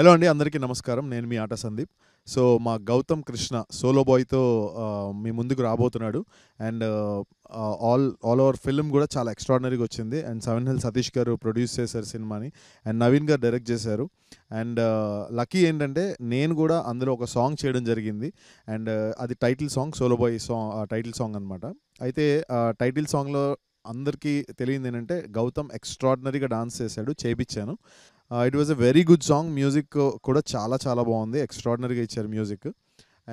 Hello అండి అందరికీ నమస్కారం నేను మీ ఆట సందీప్ సో మా గౌతమ్ కృష్ణ సోలో బాయ్తో మీ ముందుకు రాబోతున్నాడు and all all over film కూడా చాలా ఎక్స్ట్రాడినరీగా వచ్చింది అండ్ సెవెన్ హిల్ సతీష్ గారు ప్రొడ్యూస్ చేశారు సినిమాని అండ్ నవీన్ గారు డైరెక్ట్ చేశారు అండ్ లక్కీ ఏంటంటే నేను కూడా అందులో ఒక సాంగ్ చేయడం జరిగింది అండ్ అది title song Solo Boy song title song అనమాట అయితే టైటిల్ సాంగ్లో అందరికీ తెలియదు ఏంటంటే గౌతమ్ ఎక్స్ట్రాడినరీగా డాన్స్ చేశాడు చేపించాను it was a very good song music కూడా చాలా చాలా బాగుంది ఎక్స్ట్రాడినరీగా ఇచ్చారు music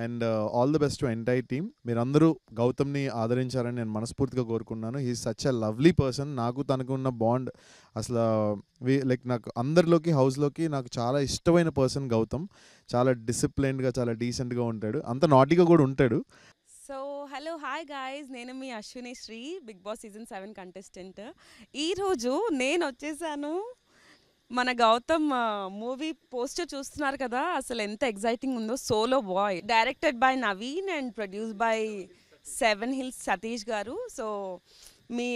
and all the best to entire team మీరందరూ గౌతమ్ని ఆదరించారని నేను మనస్ఫూర్తిగా కోరుకున్నాను he such a lovely person నాకు తనకు ఉన్న బాండ్ అసలు లైక్ నాకు అందరిలోకి హౌస్లోకి నాకు చాలా ఇష్టమైన పర్సన్ గౌతమ్ చాలా డిసిప్లైన్డ్గా చాలా డీసెంట్గా ఉంటాడు అంత నాటిగా కూడా ఉంటాడు సో హలో హాయ్ గాయస్ నేను మీ Ashwini Sri Bigg Boss season seven contestant ఈరోజు నేను వచ్చేసాను మన గౌతమ్ మూవీ పోస్టర్ చూస్తున్నారు కదా అసలు ఎంత ఎగ్జైటింగ్ ఉందో Solo Boy directed by Naveen and produce by Seven Hills Satish గారు so me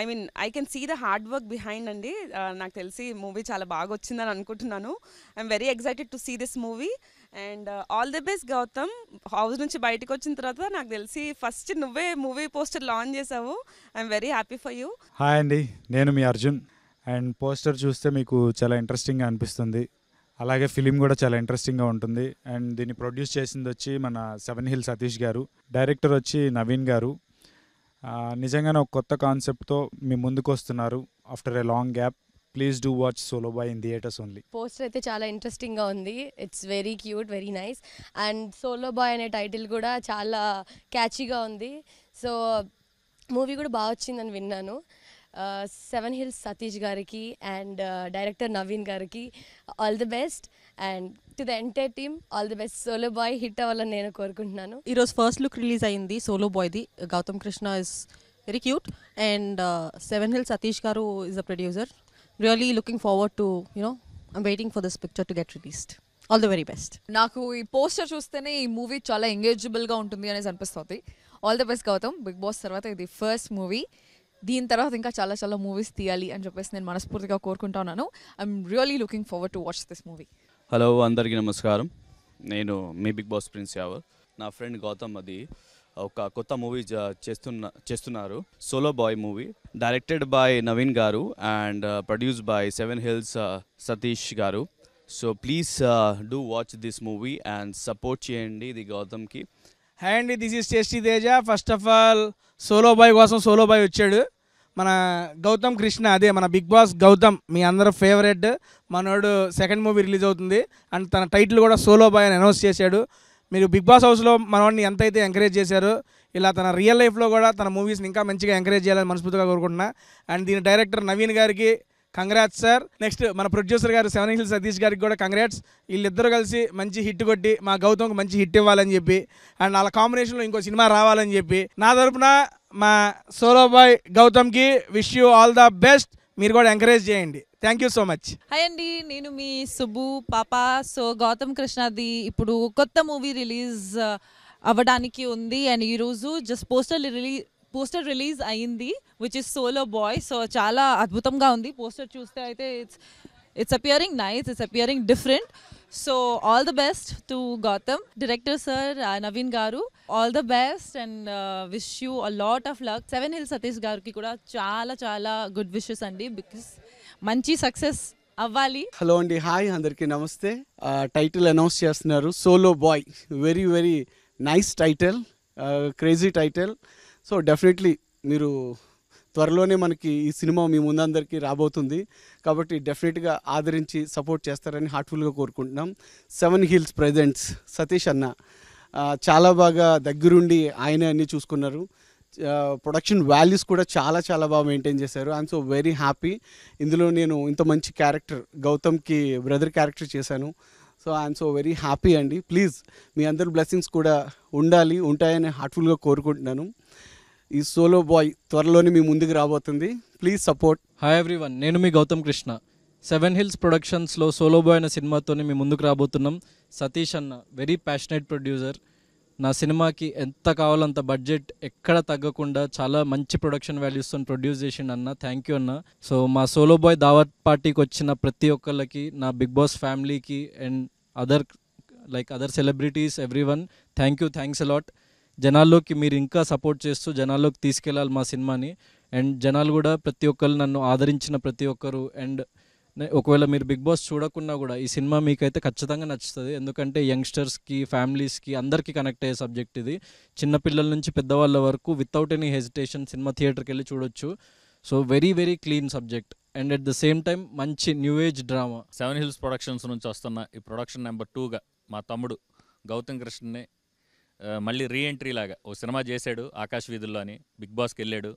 I mean I can see the hard work behind అండి నాకు తెలిసి మూవీ చాలా బాగా వచ్చిందని అనుకుంటున్నాను I'm very excited to see this movie and all the best Gautham house నుంచి బయటకు వచ్చిన తర్వాత నాకు తెలిసి ఫస్ట్ నువ్వే మూవీ పోస్టర్ లాంచ్ చేసావు I'm very happy for you hi అండి నేను మీ అర్జున్ అండ్ పోస్టర్ చూస్తే మీకు చాలా ఇంట్రెస్టింగ్గా అనిపిస్తుంది అలాగే ఫిలిం కూడా చాలా ఇంట్రెస్టింగ్గా ఉంటుంది అండ్ దీన్ని ప్రొడ్యూస్ చేసింది వచ్చి మన సెవెన్ హిల్ సతీష్ గారు డైరెక్టర్ వచ్చి నవీన్ గారు నిజంగానే ఒక కొత్త కాన్సెప్ట్తో మీ ముందుకు వస్తున్నారు after a long gap please do watch Solo Boy in theatres only poster అయితే చాలా ఇంట్రెస్టింగ్గా ఉంది it's very cute very nice and Solo Boy అనే టైటిల్ కూడా చాలా క్యాచీగా ఉంది సో మూవీ కూడా బాగా వచ్చిందని విన్నాను సెవెన్ హిల్స్ సతీష్ గారికి అండ్ డైరెక్టర్ నవీన్ గారికి all the best and to the entire team all the best Solo Boy hit అవ్వాలని నేను కోరుకుంటున్నాను ఈరోజు ఫస్ట్ లుక్ రిలీజ్ అయింది సోలో బాయ్ది Gautham Krishna is very cute and Seven Hills Satish గారు is a producer really looking forward to you know I'm waiting for this picture to get released all the very best నాకు ఈ poster చూస్తేనే ఈ movie చాలా ఎంగేజబుల్గా ఉంటుంది అనేసి అనిపిస్తుంది all the best Gautham Bigg Boss తర్వాత ఇది ఫస్ట్ మూవీ దీని తర్వాత ఇంకా చాలా చాలా మూవీస్ తీయాలి అని చెప్పేసి నేను మనస్ఫూర్తిగా కోరుకుంటున్నాను I'm really looking forward to watch this movie hello అందరికీ నమస్కారం నేను మీ బిగ్ బాస్ ప్రిన్స్ యావర్ నా ఫ్రెండ్ గౌతమ్ అది ఒక కొత్త మూవీ చేస్తున్న చేస్తున్నారు Solo Boy movie directed by Naveen గారు and produce by Seven Hills Satish గారు so please do watch this movie and support చేయండి ఇది గౌతమ్కి హాయ్ అండి this is tasty Teja first of all Solo Boy కోసం సోలో బాయ్ వచ్చాడు మన గౌతమ్ కృష్ణ అదే మన బిగ్ బాస్ గౌతమ్ మీ అందరూ ఫేవరెట్ మనోడు సెకండ్ మూవీ రిలీజ్ అవుతుంది అండ్ తన టైటిల్ కూడా సోలో బాయ్ అని అనౌన్స్ చేశాడు మీరు బిగ్ బాస్ హౌస్లో మనవాడిని ఎంతైతే ఎంకరేజ్ చేశారో ఇలా తన రియల్ లైఫ్లో కూడా తన మూవీస్ని ఇంకా మంచిగా ఎంకరేజ్ చేయాలని మనస్ఫూర్తిగా కోరుకుంటున్నా అండ్ దీని డైరెక్టర్ నవీన్ గారికి కంగ్రాట్స్ సార్ నెక్స్ట్ మన ప్రొడ్యూసర్ గారు సెవెన్ హిల్ సతీష్ గారికి కూడా కంగ్రాట్స్ వీళ్ళిద్దరూ కలిసి మంచి హిట్ కొట్టి మా గౌతమ్కి మంచి హిట్ ఇవ్వాలని చెప్పి అండ్ వాళ్ళ కాంబినేషన్లో ఇంకో సినిమా రావాలని చెప్పి నా తరపున మా సోలో బాయ్ గౌతమ్కి wish you all the best మీరు కూడా ఎంకరేజ్ చేయండి thank you so much hi అండి నేను మీ సుబ్బు పాప సో గౌతమ్ కృష్ణది ఇప్పుడు కొత్త మూవీ రిలీజ్ uh, అవ్వడానికి ఉంది అండ్ ఈరోజు just poster release poster release అయింది which is Solo Boy so చాలా అద్భుతంగా ఉంది పోస్టర్ చూస్తే అయితే it's it's appearing nice it's appearing different so all the best to Gautham director sir Naveen గారు all the best and wish you a lot of luck Seven hill Satish గారికి కూడా చాలా చాలా గుడ్ విషెస్ అండి బికాస్ మంచి సక్సెస్ అవ్వాలి హలో అండి hi అందరికీ నమస్తే టైటిల్ uh, అనౌన్స్ చేస్తున్నారు Solo Boy very very nice title crazy title so definitely మీరు త్వరలోనే మనకి ఈ సినిమా మీ ముందందరికీ రాబోతుంది కాబట్టి డెఫినెట్గా ఆదరించి సపోర్ట్ చేస్తారని హార్ట్ఫుల్గా కోరుకుంటున్నాం సెవెన్ హిల్స్ ప్రెజెంట్స్ సతీష్ అన్న చాలా బాగా దగ్గరుండి ఆయనే అన్నీ చూసుకున్నారు ప్రొడక్షన్ వాల్యూస్ కూడా చాలా చాలా బాగా మెయింటైన్ చేశారు ఐఎమ్ సో వెరీ హ్యాపీ ఇందులో నేను ఇంత మంచి క్యారెక్టర్ గౌతమ్కి బ్రదర్ క్యారెక్టర్ చేశాను so I'm so very happy అండి ప్లీజ్ మీ అందరి బ్లెస్సింగ్స్ కూడా ఉండాలి ఉంటాయని హార్ట్ఫుల్గా కోరుకుంటున్నాను ఈ సోలో బాయ్ త్వరలోనే మీ ముందుకు రాబోతుంది ప్లీజ్ సపోర్ట్ హాయ్ ఎవ్రీవన్ నేను మీ గౌతమ్ కృష్ణ సెవెన్ హిల్స్ ప్రొడక్షన్స్లో సోలో బాయ్ అనే సినిమాతోనే మీ ముందుకు రాబోతున్నాం సతీష్ అన్న వెరీ ప్యాషనేట్ ప్రొడ్యూసర్ నా సినిమాకి ఎంత కావాలంత బడ్జెట్ ఎక్కడ తగ్గకుండా చాలా మంచి ప్రొడక్షన్ వాల్యూస్తో ప్రొడ్యూస్ చేసిండు అన్న థ్యాంక్ యూ అన్న సో మా సోలో బాయ్ దావత్ పార్టీకి వచ్చిన ప్రతి ఒక్కళ్ళకి నా బిగ్ బాస్ ఫ్యామిలీకి and other like other celebrities every one thank you thanks a lot జనాల్లోకి మీరు ఇంకా సపోర్ట్ చేస్తూ జనాల్లోకి తీసుకెళ్ళాలి మా సినిమాని అండ్ జనాలు కూడా ప్రతి ఒక్కరు నన్ను ఆదరించిన ప్రతి ఒక్కరు అండ్ ఒకవేళ మీరు బిగ్ బాస్ చూడకున్నా కూడా ఈ సినిమా మీకైతే ఖచ్చితంగా నచ్చుతుంది ఎందుకంటే యంగ్స్టర్స్కి ఫ్యామిలీస్కి అందరికీ కనెక్ట్ అయ్యే సబ్జెక్ట్ ఇది చిన్నపిల్లల నుంచి పెద్దవాళ్ళ వరకు వితౌట్ ఎనీ హెజిటేషన్ సినిమా థియేటర్కి వెళ్ళి చూడొచ్చు so very very clean subject and at the same time మంచి new age drama Seven Hills productions నుంచి వస్తున్న ఈ ప్రొడక్షన్ నెంబర్ టూగా మా తమ్ముడు గౌతమ్ కృష్ణనే మళ్ళీ రీ ఎంట్రీ లాగా ఓ సినిమా చేశాడు ఆకాశ వీధుల్లో అని బిగ్ బాస్కి వెళ్ళాడు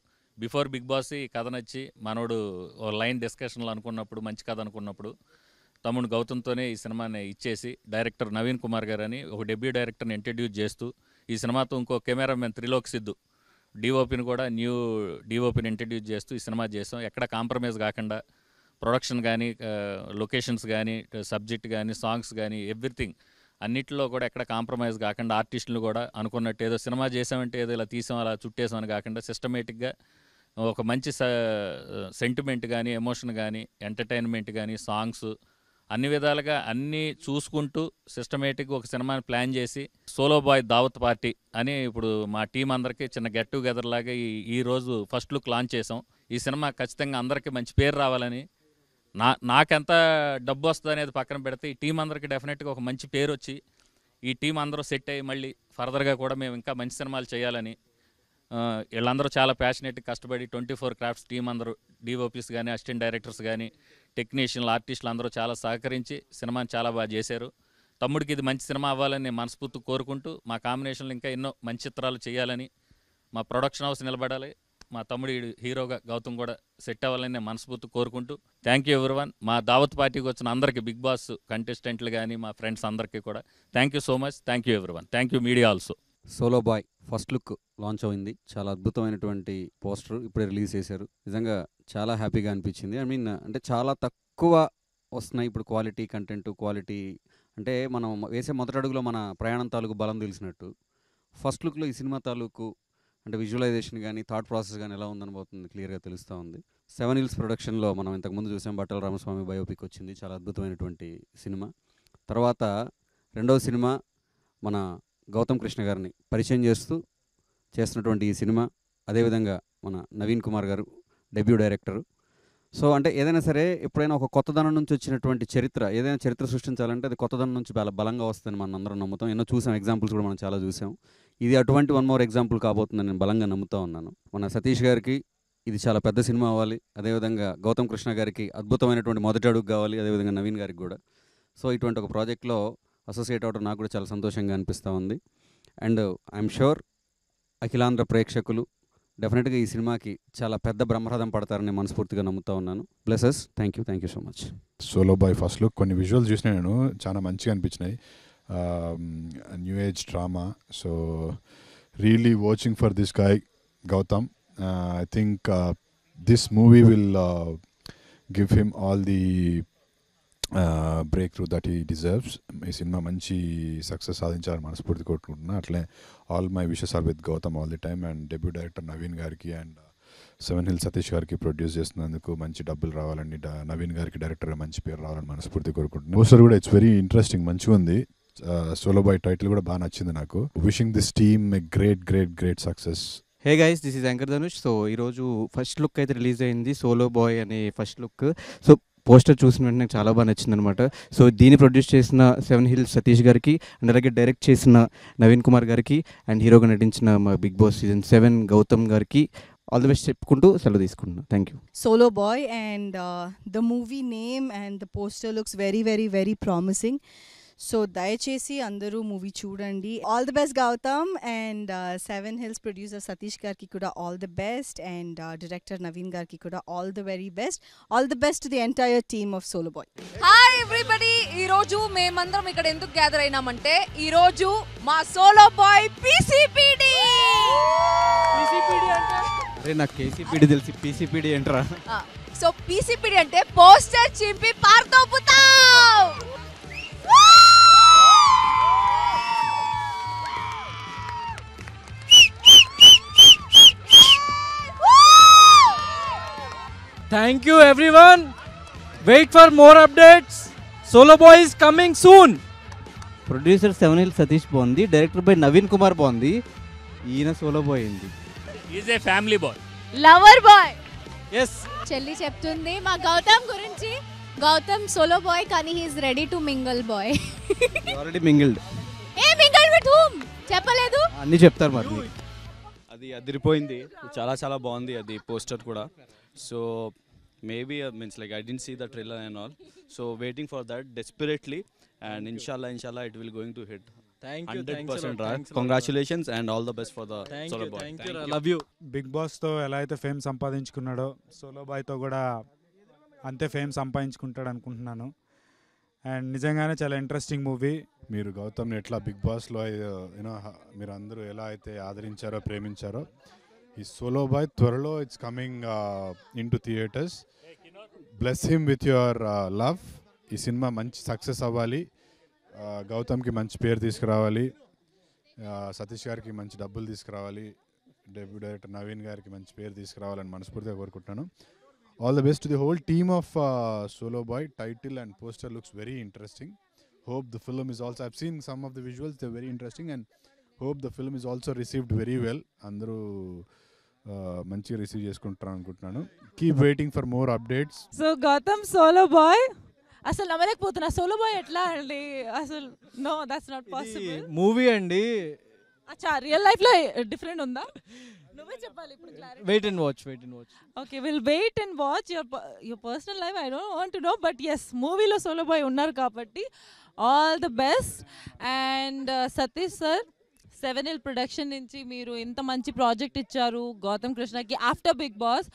బిఫోర్ బిగ్ బాస్ ఈ కథ నచ్చి మనోడు ఓ లైన్ డిస్కషన్లు అనుకున్నప్పుడు మంచి కథ అనుకున్నప్పుడు తమ్ముడు గౌతమ్తోనే ఈ సినిమాని ఇచ్చేసి డైరెక్టర్ నవీన్ కుమార్ గారు అని ఒక డెబ్యూ డైరెక్టర్ని ఇంట్రడ్యూస్ చేస్తూ ఈ సినిమాతో ఇంకో కెమెరామెన్ త్రిలోక్ సిద్ధు డిఓపిని కూడా న్యూ డిఓపిని ఇంట్రడ్యూస్ చేస్తూ ఈ సినిమా చేసాం ఎక్కడ కాంప్రమైజ్ కాకుండా ప్రొడక్షన్ కానీ లొకేషన్స్ కానీ సబ్జెక్ట్ కానీ సాంగ్స్ కానీ ఎవ్రీథింగ్ అన్నిటిలో కూడా ఎక్కడ కాంప్రమైజ్ కాకుండా ఆర్టిస్టులు కూడా అనుకున్నట్టు ఏదో సినిమా చేసామంటే ఏదో ఇలా తీసాం అలా చుట్టేసామని కాకుండా సిస్టమేటిక్గా ఒక మంచి సెంటిమెంట్ కానీ ఎమోషన్ కానీ ఎంటర్టైన్మెంట్ కానీ సాంగ్స్ అన్ని విధాలుగా అన్నీ చూసుకుంటూ సిస్టమేటిక్గా ఒక సినిమాని ప్లాన్ చేసి సోలో బాయ్ దావత్ పార్టీ అని ఇప్పుడు మా టీం అందరికీ చిన్న గెట్ టుగెదర్ లాగా ఈ ఈరోజు ఫస్ట్ లుక్ లాంచ్ చేసాం ఈ సినిమా ఖచ్చితంగా అందరికీ మంచి పేరు రావాలని నా నాకెంత డబ్బు వస్తుంది అనేది పక్కన పెడితే ఈ టీం అందరికి డెఫినెట్గా ఒక మంచి పేరు వచ్చి ఈ టీం అందరూ సెట్ అయ్యి మళ్ళీ ఫర్దర్గా కూడా మేము ఇంకా మంచి సినిమాలు చేయాలని వీళ్ళందరూ చాలా ప్యాషనేట్ కష్టపడి ట్వంటీ ఫోర్ క్రాఫ్ట్స్ టీం అందరూ డిఓపీస్ కానీ అసిస్టెంట్ డైరెక్టర్స్ కానీ టెక్నీషియన్లు ఆర్టిస్టులు అందరూ చాలా సహకరించి సినిమాని చాలా బాగా చేశారు తమ్ముడికి ఇది మంచి సినిమా అవ్వాలని నేను మనస్ఫూర్తి కోరుకుంటూ మా కాంబినేషన్లు ఇంకా ఎన్నో మంచి చిత్రాలు చేయాలని మా ప్రొడక్షన్ హౌస్ నిలబడాలి మా తమ్ముడు హీరోగా గౌతమ్ కూడా సెట్ అవ్వాలని మనస్ఫూర్తి కోరుకుంటూ థ్యాంక్ యూ ఎవరివన్ మా దావత్ పార్టీకి వచ్చిన అందరికీ బిగ్ బాస్ కంటెస్టెంట్లు కానీ మా ఫ్రెండ్స్ అందరికీ కూడా thank you so much thank you everyone thank you media also Solo Boy first look launch అయింది చాలా అద్భుతమైనటువంటి పోస్టర్ ఇప్పుడే రిలీజ్ చేశారు నిజంగా చాలా హ్యాపీగా అనిపించింది ఐ మీన్ అంటే చాలా తక్కువ వస్తున్నాయి ఇప్పుడు క్వాలిటీ కంటెంట్ క్వాలిటీ అంటే మనం వేసే మొదటి అడుగులో మన ప్రయాణం తాలూకు బలం తెలిసినట్టు ఫస్ట్ లుక్లో ఈ సినిమా తాలూకు అంటే విజువలైజేషన్ కానీ థాట్ ప్రాసెస్ కానీ ఎలా పోతుంది క్లియర్గా తెలుస్తూ ఉంది సెవెన్ హిల్స్ ప్రొడక్షన్లో మనం ఇంతకుముందు చూసాం బట్టల రామస్వామి బయోపిక్ వచ్చింది చాలా అద్భుతమైనటువంటి సినిమా తర్వాత రెండవ సినిమా మన గౌతమ్ కృష్ణ గారిని పరిచయం చేస్తూ చేస్తున్నటువంటి ఈ సినిమా అదేవిధంగా మన నవీన్ కుమార్ గారు డెబ్యూ డైరెక్టరు సో అంటే ఏదైనా సరే ఎప్పుడైనా ఒక కొత్తదనం నుంచి వచ్చినటువంటి చరిత్ర ఏదైనా చరిత్ర సృష్టించాలంటే అది కొత్తదనం నుంచి చాలా బలంగా వస్తుందని మనం అందరం నమ్ముతాం ఎన్నో చూసాం ఎగ్జాంపుల్స్ కూడా మనం చాలా చూసాం ఇది అటువంటి వన్ మోర్ ఎగ్జాంపుల్ కాబోతుందని నేను బలంగా నమ్ముతా ఉన్నాను మన సతీష్ గారికి ఇది చాలా పెద్ద సినిమా అవ్వాలి అదేవిధంగా గౌతమ్ కృష్ణ గారికి అద్భుతమైనటువంటి మొదటి అడుగు కావాలి అదేవిధంగా నవీన్ గారికి కూడా సో ఇటువంటి ఒక ప్రాజెక్ట్లో అసోసియేట్ అవడం నాకు కూడా చాలా సంతోషంగా అనిపిస్తూ ఉంది అండ్ ఐఎమ్ షూర్ అఖిలాంధ్ర ప్రేక్షకులు డెఫినెట్గా ఈ సినిమాకి చాలా పెద్ద బ్రహ్మరథం పడతారని మనస్ఫూర్తిగా నమ్ముతా ఉన్నాను blesses thank you thank you so much Solo Boy ఫస్ట్లో కొన్ని విజువల్స్ చూసినా నేను చాలా మంచిగా అనిపించినాయి new age drama so really watching for this guy Gautham I think this movie will give him all the breakthrough that he deserves ఈ సినిమా మంచి సక్సెస్ సాధించాలని మనస్ఫూర్తి కోరుకుంటున్నా అట్లే all my wishes are with Gautham all the time and debut director Naveen గారికి and seven hill Satish గారికి ప్రొడ్యూస్ చేస్తున్నందుకు మంచి డబ్బులు రావాలని నవీన్ గారికి డైరెక్టర్ మంచి పేరు రావాలని మనస్ఫూర్తి కోరుకుంటున్నాను సార్ కూడా ఇట్స్ వెరీ ఇంట్రెస్టింగ్ మంచిగా ఉంది సోలో బాయ్ టైటిల్ కూడా బాగా నచ్చింది నాకు wishing this team a great great great success hey guys this is anchor Dhanush so ఈరోజు ఫస్ట్ లుక్ అయితే రిలీజ్ అయింది సోలో బాయ్ అనే ఫస్ట్ లుక్ సో పోస్టర్ చూసిన వెంటనే చాలా బాగా నచ్చింది అనమాట సో దీన్ని ప్రొడ్యూస్ చేసిన సెవెన్ హిల్స్ సతీష్ గారికి అండ్ అలాగే డైరెక్ట్ చేసిన నవీన్ కుమార్ గారికి అండ్ హీరోగా నటించిన మా Bigg Boss season seven Gautham గారికి ఆల్ ది బెస్ట్ చెప్పుకుంటూ సెలవు తీసుకుంటున్నాను thank you Solo Boy and the movie name and the poster looks very very very promising so దయచేసి అందరూ మూవీ చూడండి all the best Gautham and Seven Hills producer Satish గారికి కూడా all the best and director Naveen గారికి కూడా all the very best all the best the entire team of solo Boy hi everybody ఈ రోజు మేమందరం ఇక్కడ ఎందుకు గ్యాదర్ అయినామంటే ఈ రోజు మా సోలో బాయ్ పీసీపీడి తెలిసి సో పీసీపీడి అంటే పోస్టర్ చింపి పార్తో పుతావ్ thank you everyone wait for more updates solo boys coming soon producer seven hill Satish బాగుంది డైరెక్టర్ బై నవీన్ కుమార్ బాగుంది ఈయన సోలో బాయ్ అయింది is a family boy lover boy yes చెల్లి చెప్తుంది మా గౌతమ్ గురించి గౌతమ్ సోలో బాయ్ కానీ he's ready to mingle boy already mingled a mingle with whom చెప్పలేదు అన్ని చెప్తారు మరి అది అదిరిపోయింది చాలా చాలా బాగుంది అది పోస్టర్ కూడా so maybe means like I didn't see the trailer and all so waiting for that desperately and ఇన్షాల్లా ఇన్షాల్లా it will going to hit hundred percent రా and all the best for the boy you big బాస్తో ఎలా అయితే fame సంపాదించుకున్నాడో solo బాయ్తో కూడా అంతే fame సంపాదించుకుంటాడు అనుకుంటున్నాను and నిజంగానే చాలా ఇంట్రెస్టింగ్ మూవీ మీరు గౌతమ్ని ఎట్లా బిగ్ బాస్లో యూనో మీరు అందరూ ఎలా అయితే ఆదరించారో ప్రేమించారో ఈ సోలో బాయ్ త్వరలో it's coming in to theatres bless him with your love ఈ సినిమా మంచి సక్సెస్ అవ్వాలి గౌతమ్కి మంచి పేరు తీసుకురావాలి సతీష్ గారికి మంచి డబ్బులు తీసుకురావాలి డెబ్యూ డైరెక్టర్ నవీన్ గారికి మంచి పేరు తీసుకురావాలని మనస్ఫూర్తిగా కోరుకుంటున్నాను all the best the whole team of solo boy title and poster looks very interesting hope the film is also have seen some of the visuals the very interesting and hope the film is also received very well అందరూ మంచిగా receive చేసుకుంటారు అనుకుంటున్నాను keep waiting for more updates so Gautam solo boy అసలు నమ్మలేకపోతున్నా solo boy ఎట్లా అండి అసలు no that's not possible movie అండి అచ్చా రియల్ లైఫ్ లో డిఫరెంట్ ఉందా నువ్వే చెప్పాలి ఇప్పుడు wait and watch wait and watch okay will wait and watch your your personal life I don't want to know but yes మూవీలో సోలో బాయ్ ఉన్నారు కాబట్టి all the best and Satish sir seven L production నుంచి మీరు ఇంత మంచి project ఇచ్చారు గౌతమ్ కృష్ణకి after big boss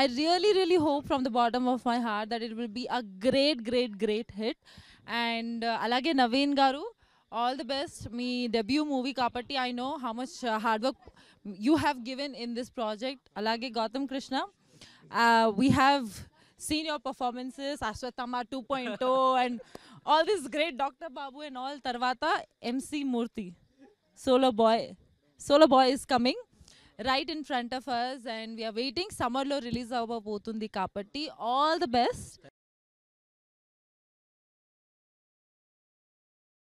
I really really hope from the bottom of my heart that it will be a great great great hit and అలాగే నవీన్ గారు all the best మీ debut movie కాబట్టి I know how much hard work you have given in this project అలాగే Gautam Krishna we uh, have seen your performances, Ashwatthama 2.0 and all this great doctor Babu and all తర్వాత MC Murthy Solar Boy. solo Boy is coming right in front of us and we are waiting. Summerlo release avvapotundi kabatti all the best.